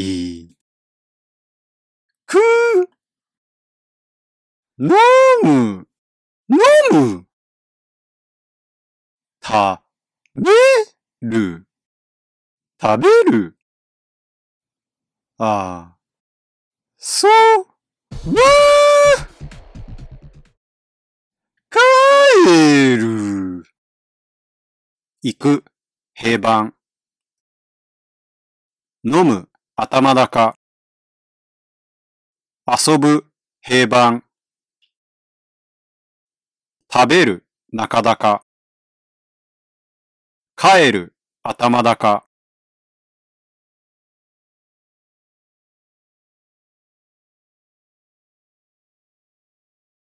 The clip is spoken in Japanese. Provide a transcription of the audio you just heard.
いく飲む飲む食べる食べるあそば帰る行く平板飲む頭高、遊ぶ、平板、食べる、中高、帰る、頭高、